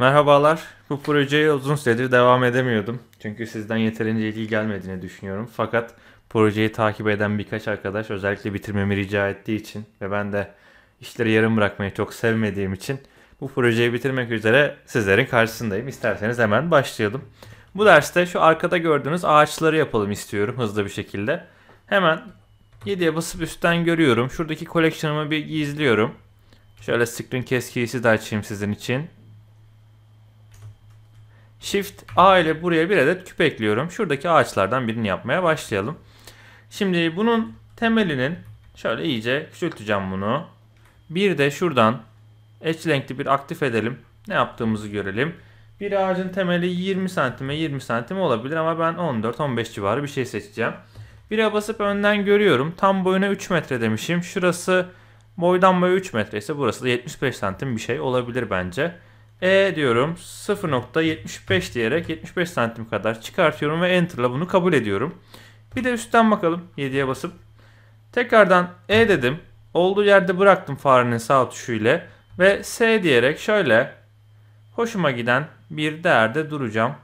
Merhabalar. Bu projeye uzun süredir devam edemiyordum. Çünkü sizden yeterince ilgi gelmediğini düşünüyorum. Fakat projeyi takip eden birkaç arkadaş özellikle bitirmemi rica ettiği için ve ben de işleri yarım bırakmayı çok sevmediğim için bu projeyi bitirmek üzere sizlerin karşısındayım. İsterseniz hemen başlayalım. Bu derste şu arkada gördüğünüz ağaçları yapalım istiyorum hızlı bir şekilde. Hemen 7'ye basıp üstten görüyorum. Şuradaki collection'ımı bir gizliyorum. Şöyle screen case key'si de açayım sizin için. Shift A ile buraya bir adet küp ekliyorum. Şuradaki ağaçlardan birini yapmaya başlayalım. Şimdi bunun temelinin şöyle iyice küçülteceğim bunu. Bir de şuradan edge length'i bir aktif edelim. Ne yaptığımızı görelim. Bir ağacın temeli 20 santime 20 santim olabilir ama ben 14-15 civarı bir şey seçeceğim. Bire basıp önden görüyorum. Tam boyuna 3 metre demişim. Şurası boydan boya 3 metre ise burası da 75 santim bir şey olabilir bence. E diyorum 0.75 diyerek 75 santim kadar çıkartıyorum ve enter'la bunu kabul ediyorum. Bir de üstten bakalım 7'ye basıp. Tekrardan E dedim. Olduğu yerde bıraktım farenin sağ tuşu ile ve S diyerek şöyle hoşuma giden bir değerde duracağım.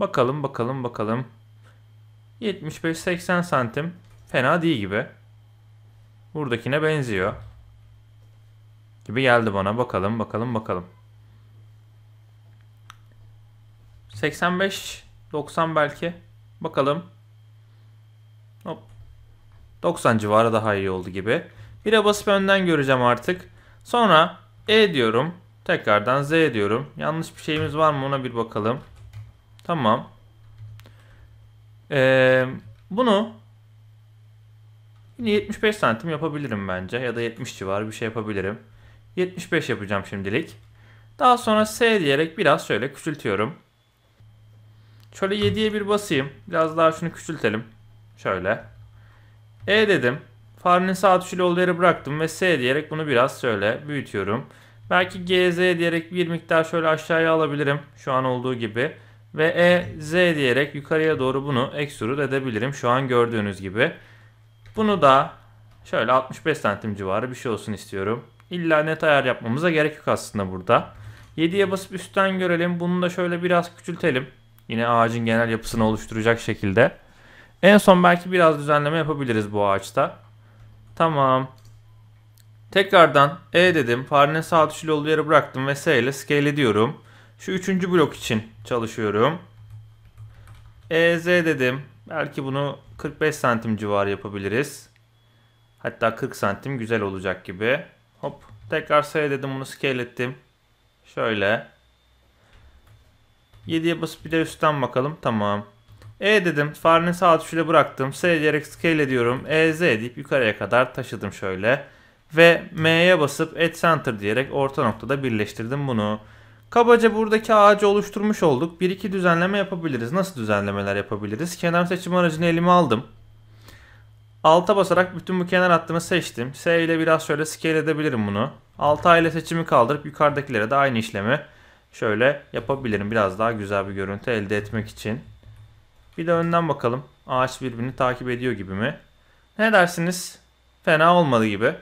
Bakalım bakalım bakalım. 75-80 santim fena değil gibi. Buradakine benziyor. Gibi geldi bana. Bakalım bakalım bakalım. 85 90 belki. Bakalım. Hop. 90 civarı daha iyi oldu gibi. Bire basıp önden göreceğim artık. Sonra E diyorum. Tekrardan Z diyorum. Yanlış bir şeyimiz var mı ona bir bakalım. Tamam. Ee, bunu yine 75 santim yapabilirim bence. Ya da 70 civarı bir şey yapabilirim. 75 yapacağım şimdilik. Daha sonra S diyerek biraz şöyle küçültüyorum. Şöyle 7'ye bir basayım. Biraz daha şunu küçültelim. Şöyle. E dedim. Farenin sağ tuşuyla olduğu yere bıraktım ve S diyerek bunu biraz şöyle büyütüyorum. Belki GZ diyerek bir miktar şöyle aşağıya alabilirim. Şu an olduğu gibi. Ve E, diyerek yukarıya doğru bunu extrude edebilirim. Şu an gördüğünüz gibi. Bunu da şöyle 65 santim civarı bir şey olsun istiyorum. İlla net ayar yapmamıza gerek yok aslında burada. 7'ye basıp üstten görelim. Bunu da şöyle biraz küçültelim. Yine ağacın genel yapısını oluşturacak şekilde. En son belki biraz düzenleme yapabiliriz bu ağaçta. Tamam. Tekrardan E dedim. Farine sağ tuşuyla olduğu yere bıraktım ve S ile scale ediyorum. Şu üçüncü blok için çalışıyorum. E Z dedim. Belki bunu 45 santim civarı yapabiliriz. Hatta 40 santim güzel olacak gibi. Hop tekrar S dedim bunu scale ettim. Şöyle. 7'ye basıp bir de üstten bakalım. Tamam. E dedim. Farenin sağ tuşuyla bıraktım. S diyerek scale ediyorum. E, Z deyip yukarıya kadar taşıdım şöyle. Ve M'ye basıp add center diyerek orta noktada birleştirdim bunu. Kabaca buradaki ağacı oluşturmuş olduk. Bir iki düzenleme yapabiliriz. Nasıl düzenlemeler yapabiliriz? Kenar seçim aracını elime aldım. Alta basarak bütün bu kenar hattımı seçtim. S ile biraz şöyle scale edebilirim bunu. Alt'a ile seçimi kaldırıp yukarıdakilere de aynı işlemi şöyle yapabilirim. Biraz daha güzel bir görüntü elde etmek için. Bir de önden bakalım. Ağaç birbirini takip ediyor gibi mi? Ne dersiniz? Fena olmadı gibi.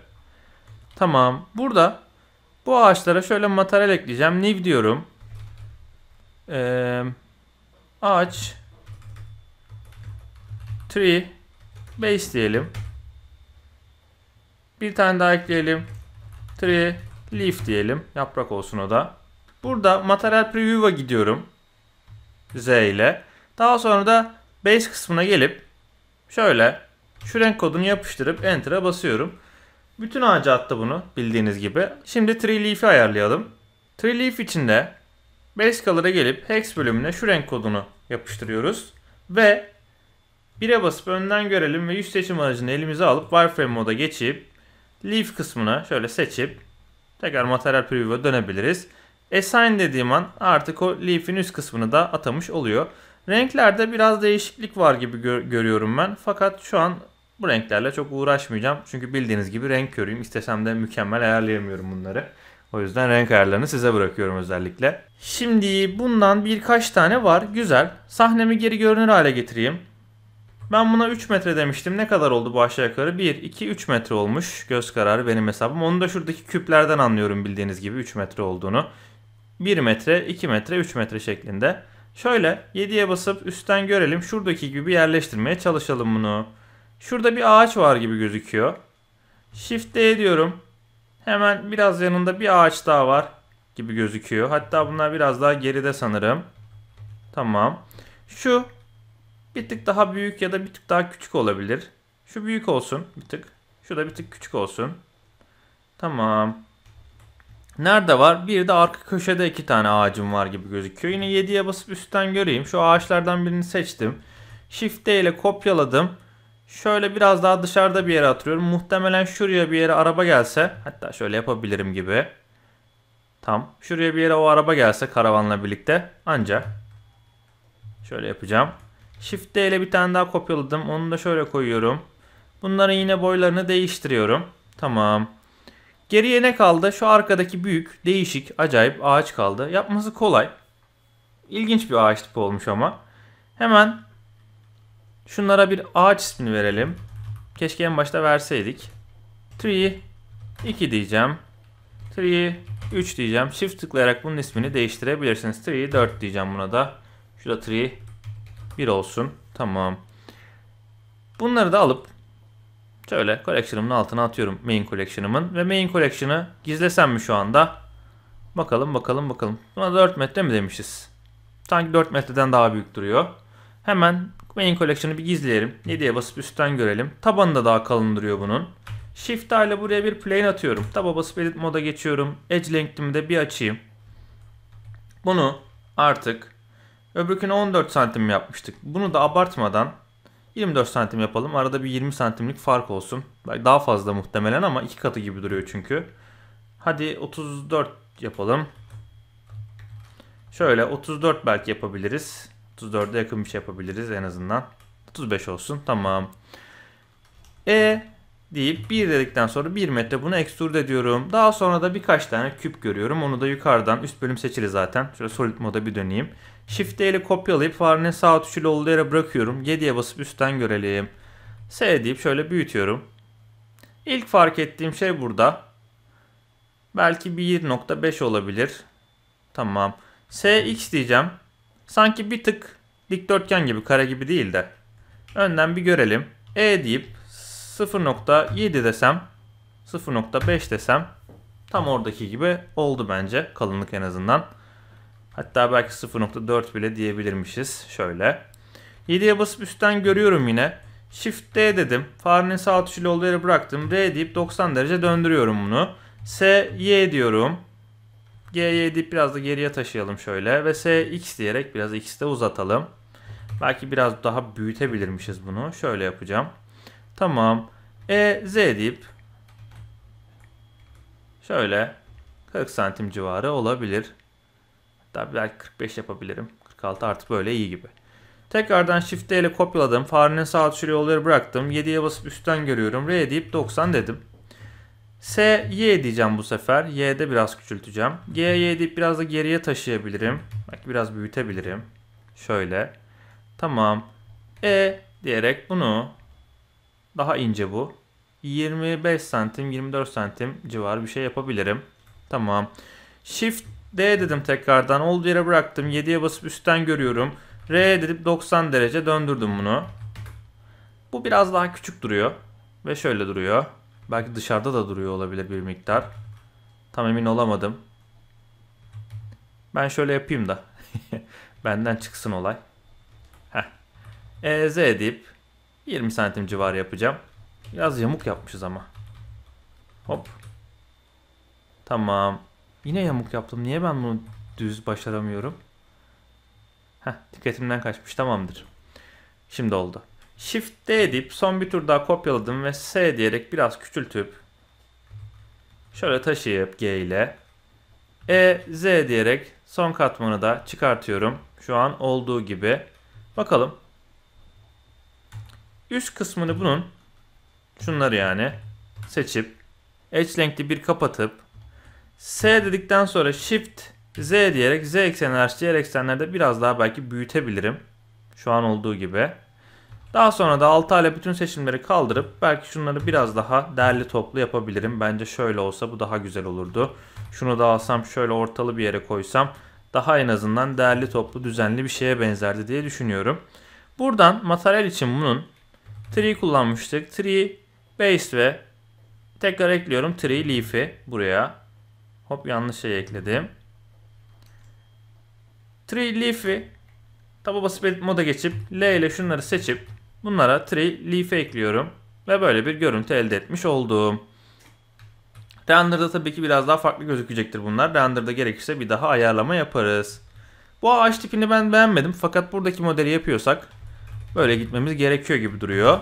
Tamam. Burada bu ağaçlara şöyle materyal ekleyeceğim. New diyorum. Ee, ağaç tree base diyelim. Bir tane daha ekleyelim. Tree leaf diyelim. Yaprak olsun o da. Burada Material Preview'a gidiyorum. Z ile. Daha sonra da Base kısmına gelip şöyle şu renk kodunu yapıştırıp Enter'a basıyorum. Bütün ağaca attı bunu bildiğiniz gibi. Şimdi Tree Leaf'i ayarlayalım. Tree Leaf içinde Base Color'a gelip Hex bölümüne şu renk kodunu yapıştırıyoruz. Ve 1'e basıp önden görelim ve yüz seçim aracını elimize alıp Wireframe moda geçip Leaf kısmına şöyle seçip tekrar Material Preview'a dönebiliriz. Assign e, dediğim an artık o leaf'in üst kısmını da atamış oluyor. Renklerde biraz değişiklik var gibi gör görüyorum ben. Fakat şu an bu renklerle çok uğraşmayacağım. Çünkü bildiğiniz gibi renk körüyüm. İstesem de mükemmel ayarlayamıyorum bunları. O yüzden renk ayarlarını size bırakıyorum özellikle. Şimdi bundan birkaç tane var. Güzel. Sahnemi geri görünür hale getireyim. Ben buna 3 metre demiştim. Ne kadar oldu bu aşağı yukarı? 1, 2, 3 metre olmuş. Göz kararı benim hesabım. Onu da şuradaki küplerden anlıyorum bildiğiniz gibi 3 metre olduğunu. 1 metre, 2 metre, 3 metre şeklinde. Şöyle 7'ye basıp üstten görelim. Şuradaki gibi bir yerleştirmeye çalışalım bunu. Şurada bir ağaç var gibi gözüküyor. Shift D e diyorum. Hemen biraz yanında bir ağaç daha var gibi gözüküyor. Hatta bunlar biraz daha geride sanırım. Tamam. Şu bir tık daha büyük ya da bir tık daha küçük olabilir. Şu büyük olsun bir tık. Şu da bir tık küçük olsun. Tamam. Nerede var? Bir de arka köşede iki tane ağacım var gibi gözüküyor. Yine 7'ye basıp üstten göreyim. Şu ağaçlardan birini seçtim. Shift D e ile kopyaladım. Şöyle biraz daha dışarıda bir yere atıyorum. Muhtemelen şuraya bir yere araba gelse. Hatta şöyle yapabilirim gibi. Tam. Şuraya bir yere o araba gelse karavanla birlikte. Ancak. Şöyle yapacağım. Shift D e ile bir tane daha kopyaladım. Onu da şöyle koyuyorum. Bunların yine boylarını değiştiriyorum. Tamam. Geriye ne kaldı? Şu arkadaki büyük, değişik, acayip ağaç kaldı. Yapması kolay. İlginç bir ağaç tipi olmuş ama. Hemen şunlara bir ağaç ismini verelim. Keşke en başta verseydik. Tree 2 diyeceğim. Tree 3 diyeceğim. Shift tıklayarak bunun ismini değiştirebilirsiniz. Tree 4 diyeceğim buna da. Şurada tree 1 olsun. Tamam. Bunları da alıp Şöyle collection'ımın altına atıyorum main collection'ımın. Ve main collection'ı gizlesem mi şu anda? Bakalım bakalım bakalım. Buna 4 metre mi demişiz? Sanki 4 metreden daha büyük duruyor. Hemen main collection'ı bir gizleyelim. 7'ye basıp üstten görelim. Tabanı da daha kalın duruyor bunun. Shift A ile buraya bir plane atıyorum. Taba basıp edit moda geçiyorum. Edge length'imi de bir açayım. Bunu artık öbürkünü 14 santim yapmıştık. Bunu da abartmadan 24 santim yapalım. Arada bir 20 santimlik fark olsun. Belki daha fazla muhtemelen ama iki katı gibi duruyor çünkü. Hadi 34 yapalım. Şöyle 34 belki yapabiliriz. 34'e yakın bir şey yapabiliriz en azından. 35 olsun. Tamam. E deyip 1 dedikten sonra 1 metre bunu extrude ediyorum. Daha sonra da birkaç tane küp görüyorum. Onu da yukarıdan üst bölüm seçili zaten. Şöyle solid moda bir döneyim. Shift ile kopyalayıp farenin sağ tuşuyla olduğu yere bırakıyorum. 7'ye basıp üstten görelim. S deyip şöyle büyütüyorum. İlk fark ettiğim şey burada. Belki 1.5 olabilir. Tamam. SX diyeceğim. Sanki bir tık dikdörtgen gibi kare gibi değil de. Önden bir görelim. E deyip 0.7 desem 0.5 desem tam oradaki gibi oldu bence kalınlık en azından. Hatta belki 0.4 bile diyebilirmişiz. Şöyle. 7'ye basıp üstten görüyorum yine. Shift D dedim. Farenin sağ tuşuyla olduğu yere bıraktım. R deyip 90 derece döndürüyorum bunu. S, Y diyorum. G, Y deyip biraz da geriye taşıyalım şöyle. Ve S, X diyerek biraz X'de uzatalım. Belki biraz daha büyütebilirmişiz bunu. Şöyle yapacağım. Tamam. E, Z deyip şöyle 40 santim civarı olabilir. Hatta belki 45 yapabilirim. 46 artık böyle iyi gibi. Tekrardan Shift ile kopyaladım. Farenin sağ tuşu yolları bıraktım. 7'ye basıp üstten görüyorum. R deyip 90 dedim. S, Y diyeceğim bu sefer. Y'de biraz küçülteceğim. G, Y deyip biraz da geriye taşıyabilirim. Belki biraz büyütebilirim. Şöyle. Tamam. E diyerek bunu daha ince bu. 25 santim 24 santim civar bir şey yapabilirim. Tamam. Shift D dedim tekrardan. Olduğu yere bıraktım. 7'ye basıp üstten görüyorum. R dedip 90 derece döndürdüm bunu. Bu biraz daha küçük duruyor. Ve şöyle duruyor. Belki dışarıda da duruyor olabilir bir miktar. Tam emin olamadım. Ben şöyle yapayım da. Benden çıksın olay. Heh. EZ deyip 20 santim civarı yapacağım. Biraz yamuk yapmışız ama. Hop. Tamam. Yine yamuk yaptım. Niye ben bunu düz başaramıyorum? Heh, dikkatimden kaçmış. Tamamdır. Şimdi oldu. Shift D edip son bir tur daha kopyaladım ve S diyerek biraz küçültüp şöyle taşıyıp G ile E, Z diyerek son katmanı da çıkartıyorum. Şu an olduğu gibi. Bakalım üst kısmını bunun şunları yani seçip edge length'i bir kapatıp S dedikten sonra shift Z diyerek Z ekseni hariç diğer eksenlerde biraz daha belki büyütebilirim. Şu an olduğu gibi. Daha sonra da 6 ile bütün seçimleri kaldırıp belki şunları biraz daha derli toplu yapabilirim. Bence şöyle olsa bu daha güzel olurdu. Şunu da alsam şöyle ortalı bir yere koysam daha en azından değerli toplu düzenli bir şeye benzerdi diye düşünüyorum. Buradan materyal için bunun tree kullanmıştık. Tree base ve tekrar ekliyorum tree leaf'i buraya. Hop yanlış şey ekledim. Tree leaf'i taba basıp edit moda geçip L ile şunları seçip bunlara tree leaf'i ekliyorum. Ve böyle bir görüntü elde etmiş oldum. Render'da tabii ki biraz daha farklı gözükecektir bunlar. Render'da gerekirse bir daha ayarlama yaparız. Bu ağaç tipini ben beğenmedim fakat buradaki modeli yapıyorsak Böyle gitmemiz gerekiyor gibi duruyor.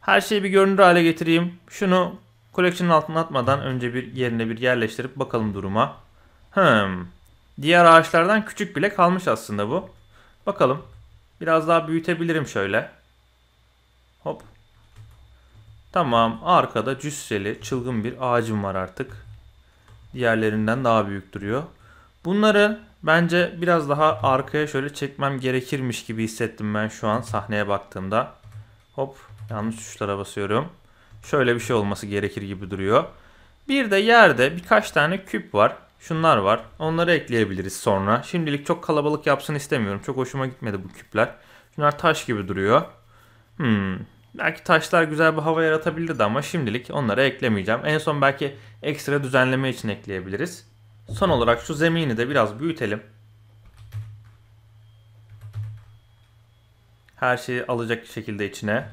Her şeyi bir görünür hale getireyim. Şunu koleksiyonun altına atmadan önce bir yerine bir yerleştirip bakalım duruma. Hmm. Diğer ağaçlardan küçük bile kalmış aslında bu. Bakalım. Biraz daha büyütebilirim şöyle. Hop. Tamam. Arkada cüsseli çılgın bir ağacım var artık. Diğerlerinden daha büyük duruyor. Bunları Bence biraz daha arkaya şöyle çekmem gerekirmiş gibi hissettim ben şu an sahneye baktığımda. Hop yanlış tuşlara basıyorum. Şöyle bir şey olması gerekir gibi duruyor. Bir de yerde birkaç tane küp var. Şunlar var. Onları ekleyebiliriz sonra. Şimdilik çok kalabalık yapsın istemiyorum. Çok hoşuma gitmedi bu küpler. Şunlar taş gibi duruyor. Hmm. Belki taşlar güzel bir hava yaratabilirdi ama şimdilik onları eklemeyeceğim. En son belki ekstra düzenleme için ekleyebiliriz. Son olarak şu zemini de biraz büyütelim. Her şeyi alacak şekilde içine.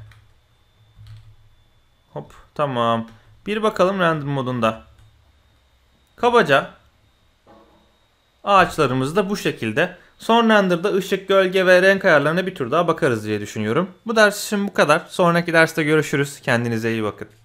Hop tamam. Bir bakalım random modunda. Kabaca ağaçlarımız da bu şekilde. Son renderda ışık, gölge ve renk ayarlarına bir tur daha bakarız diye düşünüyorum. Bu ders için bu kadar. Sonraki derste görüşürüz. Kendinize iyi bakın.